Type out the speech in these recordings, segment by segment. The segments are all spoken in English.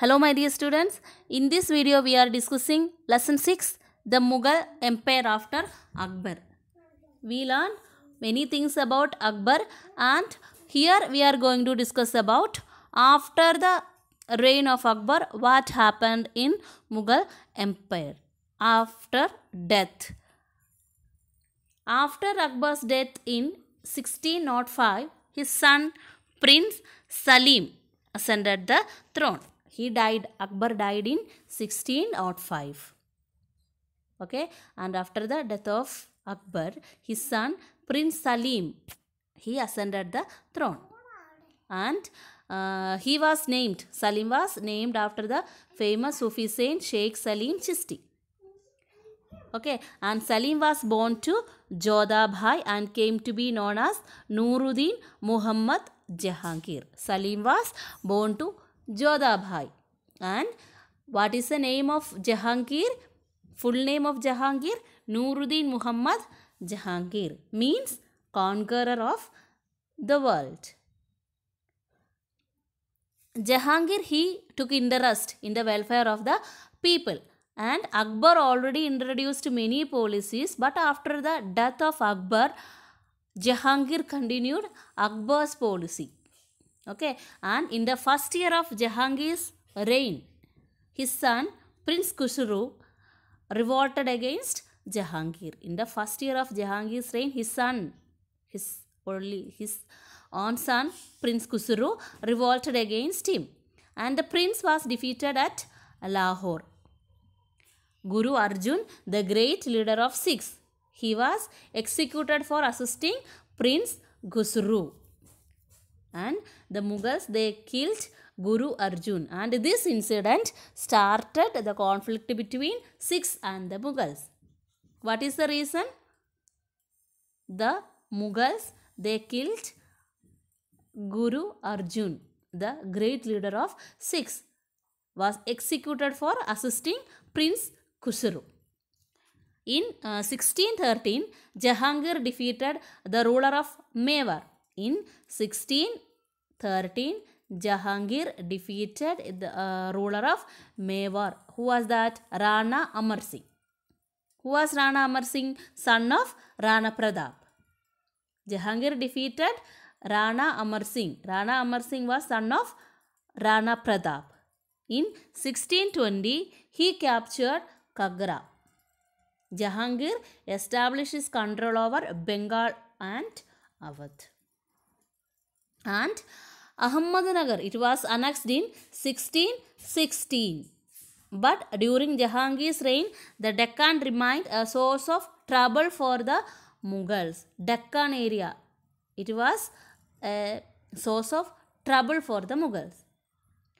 Hello my dear students, in this video we are discussing lesson 6, the Mughal Empire after Akbar. We learned many things about Akbar and here we are going to discuss about after the reign of Akbar what happened in Mughal Empire after death. After Akbar's death in 1605, his son Prince Salim ascended the throne he died, Akbar died in 1605. Okay, and after the death of Akbar, his son Prince Salim, he ascended the throne. And uh, he was named, Salim was named after the famous Sufi saint Sheikh Salim Chisti. Okay, and Salim was born to Jodha Bhai and came to be known as Nuruddin Muhammad Jahangir. Salim was born to Jodhabhai. And what is the name of Jahangir? Full name of Jahangir? Nuruddin Muhammad Jahangir means conqueror of the world. Jahangir he took interest in the welfare of the people and Akbar already introduced many policies but after the death of Akbar Jahangir continued Akbar's policy Okay. And in the first year of Jahangir's reign, his son Prince Kushuru revolted against Jahangir. In the first year of Jahangir's reign, his son, his only his own son Prince Kusuru revolted against him, and the prince was defeated at Lahore. Guru Arjun, the great leader of Sikhs, he was executed for assisting Prince Kusuru and the Mughals they killed Guru Arjun and this incident started the conflict between Sikhs and the Mughals. What is the reason? The Mughals they killed Guru Arjun the great leader of Sikhs was executed for assisting Prince Kusuru. In uh, 1613, Jahangir defeated the ruler of Mewar. In 16 13 Jahangir defeated the uh, ruler of Mewar. Who was that? Rana Amar Singh. Who was Rana Amar Singh? Son of Rana Pradap. Jahangir defeated Rana Amar Singh. Rana Amar Singh was son of Rana Pradap. In 1620, he captured Kagra. Jahangir established his control over Bengal and Awadh and Ahmednagar. It was annexed in 1616. But during Jahangir's reign, the Deccan remained a source of trouble for the Mughals. Deccan area. It was a source of trouble for the Mughals.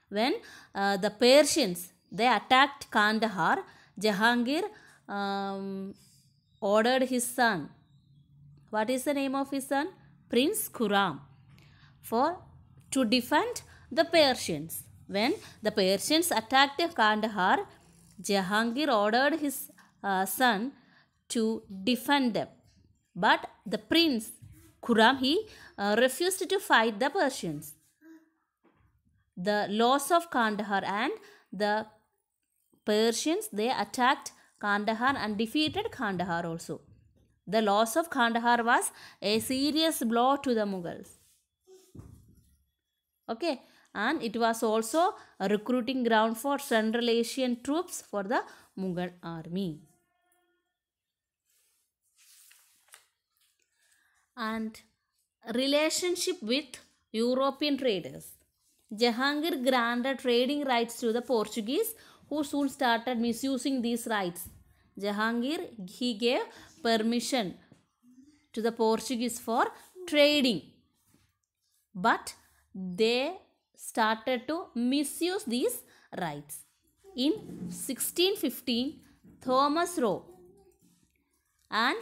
When uh, the Persians, they attacked Kandahar, Jahangir um, ordered his son. What is the name of his son? Prince Khurram for to defend the Persians. When the Persians attacked Kandahar, Jahangir ordered his uh, son to defend them. But the prince Khurram, he uh, refused to fight the Persians. The loss of Kandahar and the Persians, they attacked Kandahar and defeated Kandahar also. The loss of Kandahar was a serious blow to the Mughals okay and it was also a recruiting ground for Central Asian troops for the Mughal army. And relationship with European traders. Jahangir granted trading rights to the Portuguese who soon started misusing these rights. Jahangir, he gave permission to the Portuguese for trading. But they started to misuse these rights. In 1615, Thomas Roe, an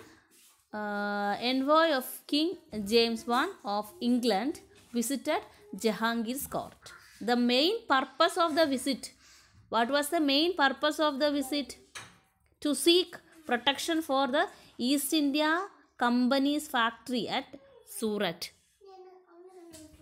uh, envoy of King James I of England, visited Jahangir's court. The main purpose of the visit, what was the main purpose of the visit? To seek protection for the East India Company's factory at Surat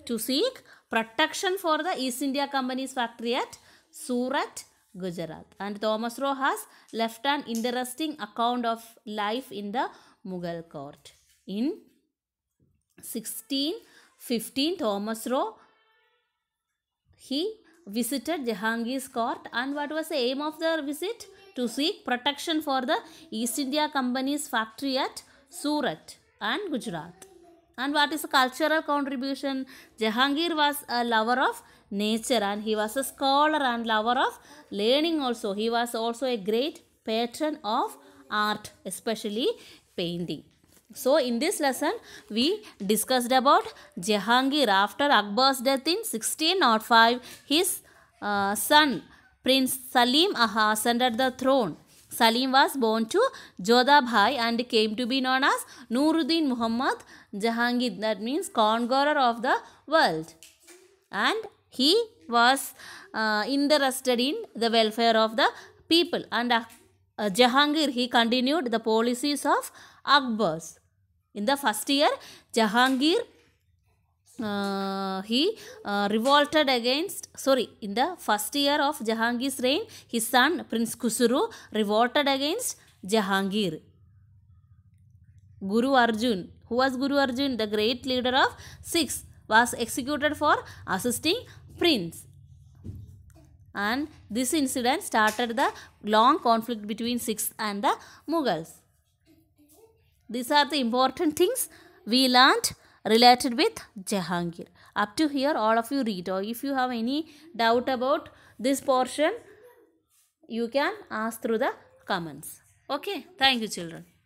to seek protection for the East India Company's factory at Surat, Gujarat. And Thomas Roe has left an interesting account of life in the Mughal court. In 1615, Thomas Roe, he visited Jahangir's court and what was the aim of the visit? To seek protection for the East India Company's factory at Surat and Gujarat. And what is cultural contribution? Jahangir was a lover of nature and he was a scholar and lover of learning also. He was also a great patron of art, especially painting. So in this lesson, we discussed about Jahangir after Akbar's death in 1605. His uh, son Prince Salim Aha ascended the throne. Salim was born to Jodhabhai and came to be known as Nuruddin Muhammad Jahangir, that means conqueror of the world. And he was uh, interested in the welfare of the people. And uh, Jahangir, he continued the policies of Akbar. In the first year, Jahangir uh, he uh, revolted against sorry in the first year of jahangir's reign his son prince kusuru revolted against jahangir guru arjun who was guru arjun the great leader of Sikhs, was executed for assisting prince and this incident started the long conflict between Sikhs and the mughals these are the important things we learnt related with Jahangir. Up to here all of you read or if you have any doubt about this portion you can ask through the comments. Okay. Thank you children.